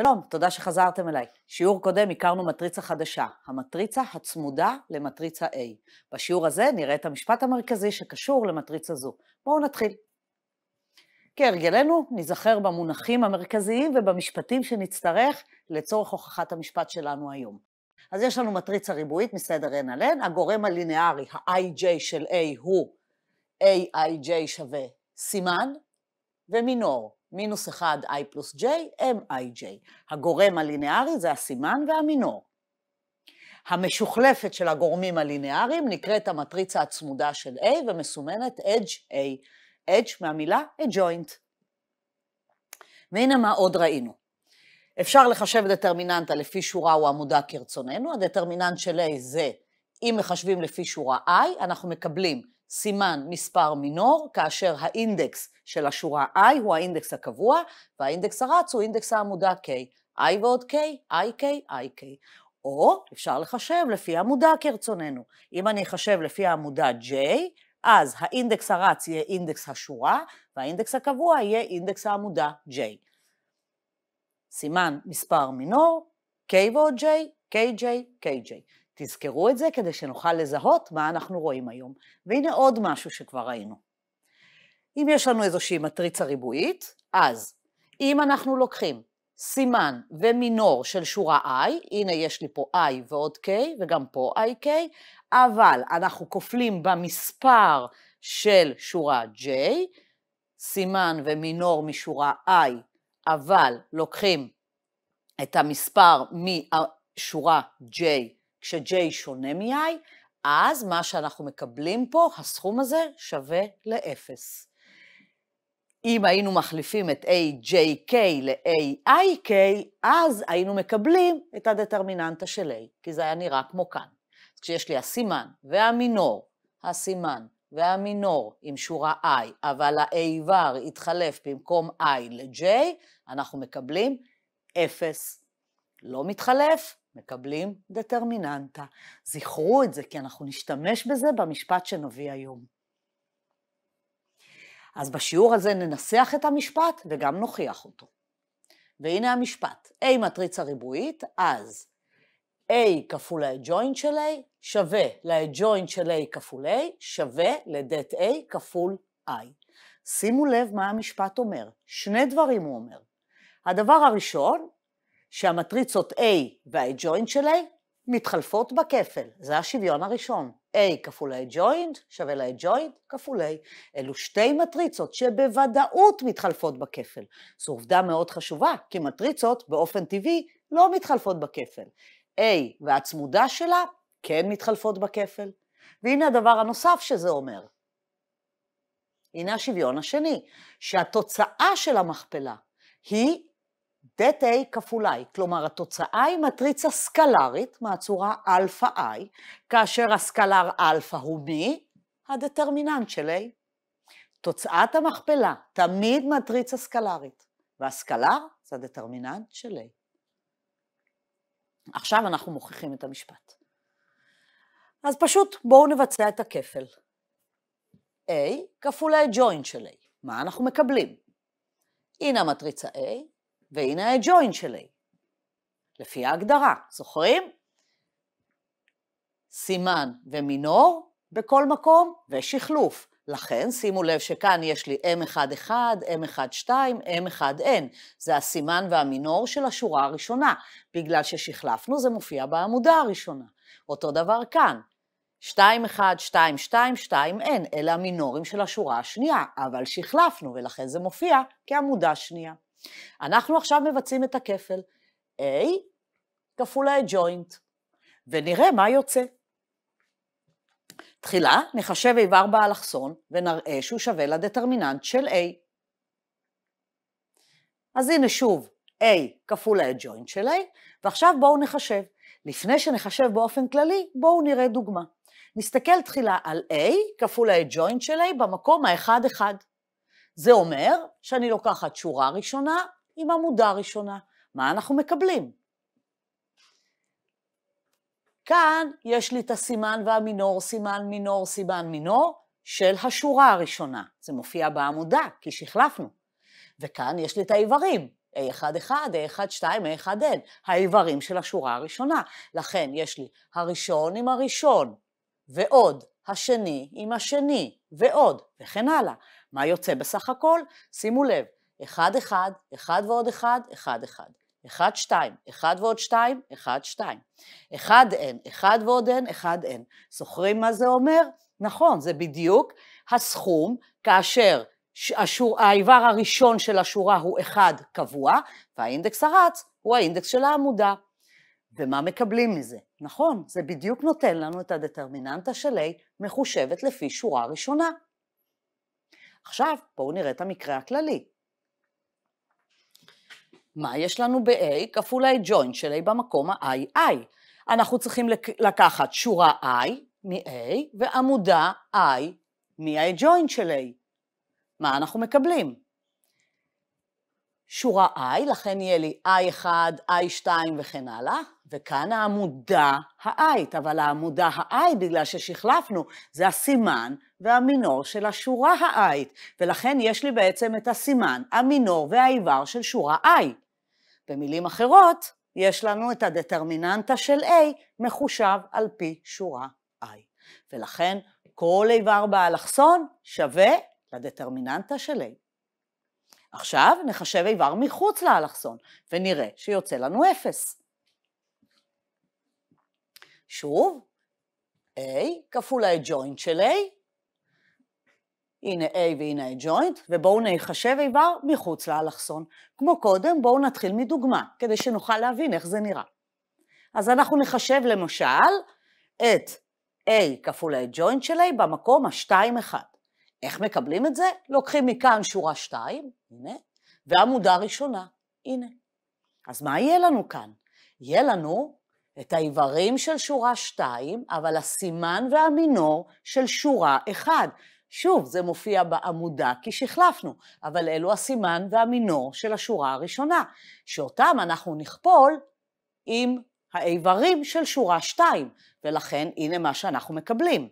שלום, תודה שחזרתם אליי. שיעור קודם הכרנו מטריצה חדשה, המטריצה הצמודה למטריצה A. בשיעור הזה נראה את המשפט המרכזי שקשור למטריצה זו. בואו נתחיל. כהרגלנו, ניזכר במונחים המרכזיים ובמשפטים שנצטרך לצורך הוכחת המשפט שלנו היום. אז יש לנו מטריצה ריבועית מסדר n על n, הגורם הלינארי, ה-ij של A הוא aij שווה סימן ומינור. מינוס 1 i פלוס j, mij. הגורם הלינארי זה הסימן והמינור. המשוכלפת של הגורמים הלינאריים נקראת המטריצה הצמודה של A ומסומנת Edge A. Edge מהמילה adjoint. והנה מה עוד ראינו. אפשר לחשב דטרמיננטה לפי שורה או עמודה כרצוננו, הדטרמיננט של A זה, אם מחשבים לפי שורה I, אנחנו מקבלים סימן מספר מינור, כאשר האינדקס של השורה i הוא האינדקס הקבוע, והאינדקס הרץ הוא אינדקס העמודה k. i ועוד k, ik, ik. או אפשר לחשב לפי עמודה כרצוננו. אם אני אחשב לפי העמודה j, אז האינדקס הרץ יהיה אינדקס השורה, והאינדקס הקבוע יהיה אינדקס העמודה j. סימן מספר מינור, k ועוד j, kj, kj. תזכרו את זה כדי שנוכל לזהות מה אנחנו רואים היום. והנה עוד משהו שכבר ראינו. אם יש לנו איזושהי מטריצה ריבועית, אז אם אנחנו לוקחים סימן ומינור של שורה i, הנה יש לי פה i ועוד k וגם פה k, אבל אנחנו כופלים במספר של שורה j, סימן ומינור משורה i, אבל לוקחים את המספר משורה j כש-J שונה מ-I, אז מה שאנחנו מקבלים פה, הסכום הזה שווה לאפס. אם היינו מחליפים את AJK ל-AIK, אז היינו מקבלים את הדטרמיננטה של A, כי זה היה נראה כמו כאן. אז כשיש לי הסימן והמינור, הסימן והמינור עם שורה I, אבל ה-AVAR התחלף במקום I ל-J, אנחנו מקבלים 0. לא מתחלף, מקבלים דטרמיננטה. זכרו את זה, כי אנחנו נשתמש בזה במשפט שנביא היום. אז בשיעור הזה ננסח את המשפט וגם נוכיח אותו. והנה המשפט, A מטריצה ריבועית, אז A כפול ה-adjoint של A שווה ל-adjoint של A כפול A שווה לדט A כפול I. שימו לב מה המשפט אומר. שני דברים הוא אומר. הדבר הראשון, שהמטריצות A והאג'וינט של A מתחלפות בכפל, זה השוויון הראשון. A כפול האג'וינט שווה לאג'וינט כפול A. אלו שתי מטריצות שבוודאות מתחלפות בכפל. זו עובדה מאוד חשובה, כי מטריצות באופן טבעי לא מתחלפות בכפל. A והצמודה שלה כן מתחלפות בכפל. והנה הדבר הנוסף שזה אומר. הנה השוויון השני, שהתוצאה של המכפלה היא Δ-A כפול I, כלומר התוצאה היא מטריצה סקלרית מהצורה אלפא I, כאשר הסקלר אלפא הוא מי? הדטרמיננט של A. תוצאת המכפלה תמיד מטריצה סקלרית, והסקלר זה הדטרמיננט של A. עכשיו אנחנו מוכיחים את המשפט. אז פשוט בואו נבצע את הכפל. A כפול ה-joint של A. מה אנחנו מקבלים? הנה המטריצה A, והנה הג'וינט שלי, לפי ההגדרה, זוכרים? סימן ומינור בכל מקום ושחלוף. לכן שימו לב שכאן יש לי M11, M12, M1N, זה הסימן והמינור של השורה הראשונה. בגלל ששחלפנו זה מופיע בעמודה הראשונה. אותו דבר כאן, 2, 1, 2, 2, 2, n, אלה המינורים של השורה השנייה, אבל שחלפנו ולכן זה מופיע כעמודה שנייה. אנחנו עכשיו מבצעים את הכפל, A כפול ה הג'וינט, ונראה מה יוצא. תחילה נחשב איבר באלכסון ונראה שהוא שווה לדטרמיננט של A. אז הנה שוב, A כפול ה הג'וינט של A, ועכשיו בואו נחשב. לפני שנחשב באופן כללי, בואו נראה דוגמה. נסתכל תחילה על A כפול ה הג'וינט של A במקום האחד-אחד. זה אומר שאני לוקחת שורה ראשונה עם עמודה ראשונה. מה אנחנו מקבלים? כאן יש לי את הסימן והמינור, סימן מינור, סימן מינור של השורה הראשונה. זה מופיע בעמודה, כי שחלפנו. וכאן יש לי את האיברים, A11, A12, A1N, האיברים של השורה הראשונה. לכן יש לי הראשון עם הראשון, ועוד, השני עם השני, ועוד, וכן הלאה. מה יוצא בסך הכל? שימו לב, 1, 1, 1 ועוד 1, 1, 1. 1, 2, 1 ועוד 2, 1, 2. 1 n, 1 ועוד n, 1 n. זוכרים מה זה אומר? נכון, זה בדיוק הסכום כאשר השור, האיבר הראשון של השורה הוא 1 קבוע, והאינדקס הרץ הוא האינדקס של העמודה. ומה מקבלים מזה? נכון, זה בדיוק נותן לנו את הדטרמיננטה של A מחושבת לפי שורה ראשונה. עכשיו בואו נראה את המקרה הכללי. מה יש לנו ב-A כפול ה-adjoint של A במקום ה-II? אנחנו צריכים לקחת שורה I מ-A ועמודה I מה-adjoint של A. מה אנחנו מקבלים? שורה i, לכן יהיה לי i1, i2 וכן הלאה, וכאן העמודה ה-i, אבל העמודה ה-i, בגלל ששחלפנו, זה הסימן והמינור של השורה ה-i, ולכן יש לי בעצם את הסימן, המינור והאיבר של שורה i. במילים אחרות, יש לנו את הדטרמיננטה של a מחושב על פי שורה i. ולכן כל איבר באלכסון שווה לדטרמיננטה של a. עכשיו נחשב איבר מחוץ לאלכסון, ונראה שיוצא לנו אפס. שוב, A כפול ה האג'וינט של A, הנה A והנה ה הג'וינט, ובואו נחשב איבר מחוץ לאלכסון. כמו קודם, בואו נתחיל מדוגמה, כדי שנוכל להבין איך זה נראה. אז אנחנו נחשב למשל את A כפול ה הג'וינט של A במקום ה-2-1. איך מקבלים את זה? לוקחים מכאן שורה 2, הנה, ועמודה ראשונה, הנה. אז מה יהיה לנו כאן? יהיה לנו את האיברים של שורה 2, אבל הסימן והמינור של שורה 1. שוב, זה מופיע בעמודה כי שחלפנו, אבל אלו הסימן והמינור של השורה הראשונה, שאותם אנחנו נכפול עם האיברים של שורה 2, ולכן הנה מה שאנחנו מקבלים.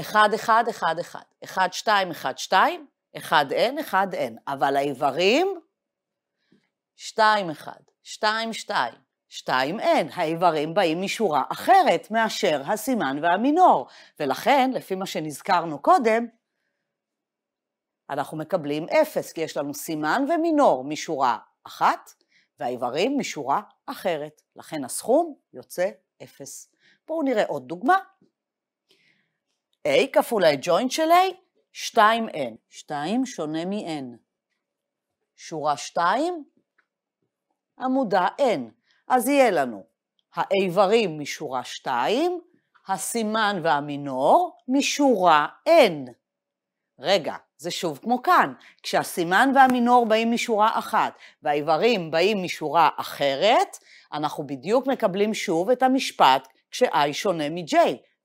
אחד, אחד, אחד, אחד, אחד, שתיים, אחד, שתיים, אחד, אין, אחד, אין, אבל האיברים, שתיים, אחד, שתיים, שתיים, שתיים, אין, האיברים באים משורה אחרת מאשר הסימן והמינור, ולכן, לפי מה שנזכרנו קודם, אנחנו מקבלים אפס, כי יש לנו סימן ומינור משורה אחת, והאיברים משורה אחרת, לכן הסכום יוצא אפס. בואו נראה עוד דוגמה. A כפול האג'וינט של A, 2N. 2 שונה מ-N. שורה 2, עמודה N. אז יהיה לנו האיברים משורה 2, הסימן והמינור משורה N. רגע, זה שוב כמו כאן, כשהסימן והמינור באים משורה אחת והאיברים באים משורה אחרת, אנחנו בדיוק מקבלים שוב את המשפט כש-I שונה מ-J.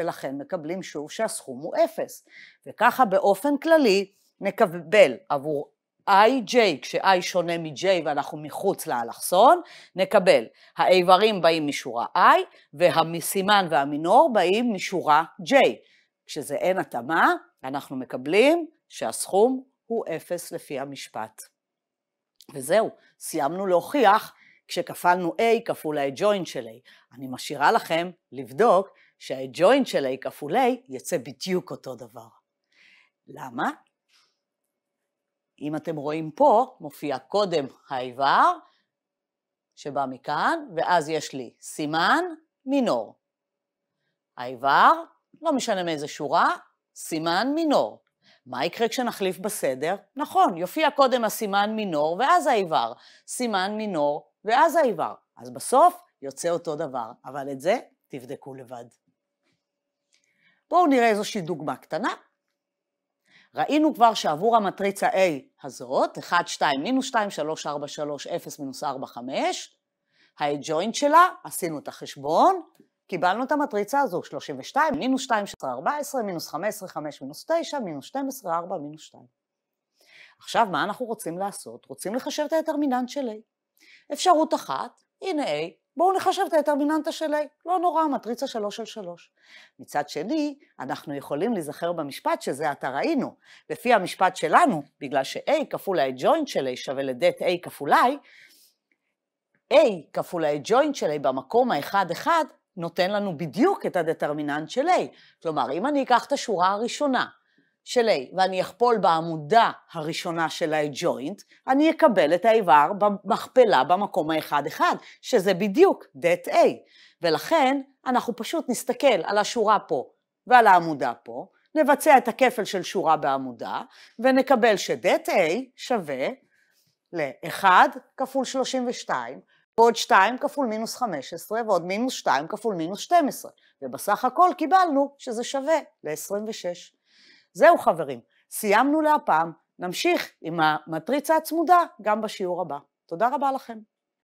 ולכן מקבלים שוב שהסכום הוא אפס. וככה באופן כללי נקבל עבור IJ, כש-I שונה מ-J ואנחנו מחוץ לאלכסון, נקבל האיברים באים משורה I והמסימן והמינור באים משורה J. כשזה אין התאמה, אנחנו מקבלים שהסכום הוא אפס לפי המשפט. וזהו, סיימנו להוכיח כשכפלנו A כפול ה joint של A. אני משאירה לכם לבדוק שהג'וינט של A כפול A יצא בדיוק אותו דבר. למה? אם אתם רואים פה, מופיע קודם האיבר, שבא מכאן, ואז יש לי סימן מינור. האיבר, לא משנה מאיזה שורה, סימן מינור. מה יקרה כשנחליף בסדר? נכון, יופיע קודם הסימן מינור ואז האיבר, סימן מינור ואז האיבר. אז בסוף יוצא אותו דבר, אבל את זה תבדקו לבד. בואו נראה איזושהי דוגמה קטנה. ראינו כבר שעבור המטריצה A הזאת, 1, 2, מינוס 2, 3, 4, 3, 0, מינוס 4, 5, ה-adjoint שלה, עשינו את החשבון, קיבלנו את המטריצה הזו, 32, מינוס 2, 16, 14, מינוס 15, 5, מינוס 9, מינוס 12, 4, מינוס 2. עכשיו, מה אנחנו רוצים לעשות? רוצים לחשב את הדטרמיננט של A. אפשרות אחת, הנה A, בואו נחשב את הדטרמיננטה של A, לא נורא, מטריצה שלוש על שלוש. מצד שני, אנחנו יכולים להיזכר במשפט שזה עתה ראינו. לפי המשפט שלנו, בגלל ש-A כפול ה ג'וינט של A שווה לדט A כפול I, A כפול ה ג'וינט של A במקום האחד-אחד, נותן לנו בדיוק את הדטרמיננט של A. כלומר, אם אני אקח את השורה הראשונה של A, ואני אכפול בעמודה הראשונה של ה-joint, אני אקבל את האיבר במכפלה במקום האחד-אחד, שזה בדיוק det A. ולכן, אנחנו פשוט נסתכל על השורה פה ועל העמודה פה, נבצע את הכפל של שורה בעמודה, ונקבל שdet A שווה ל-1 כפול 32, ועוד 2 כפול מינוס 15, ועוד מינוס 2 כפול מינוס 12, ובסך הכל קיבלנו שזה שווה ל-26. זהו חברים, סיימנו להפעם, נמשיך עם המטריצה הצמודה גם בשיעור הבא. תודה רבה לכם.